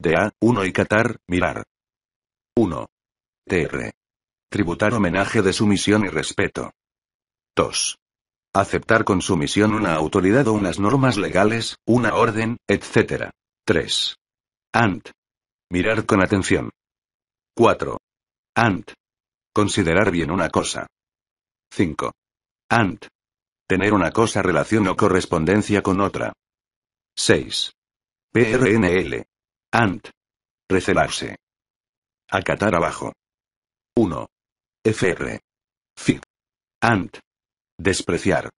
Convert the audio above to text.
De A. 1 y Qatar, mirar. 1. TR. Tributar homenaje de sumisión y respeto. 2. Aceptar con sumisión una autoridad o unas normas legales, una orden, etc. 3. Ant. Mirar con atención. 4. Ant. Considerar bien una cosa. 5. Ant. Tener una cosa relación o correspondencia con otra. 6. PRNL. Ant. Recelarse. Acatar abajo. 1. FR. Fit. Ant. Despreciar.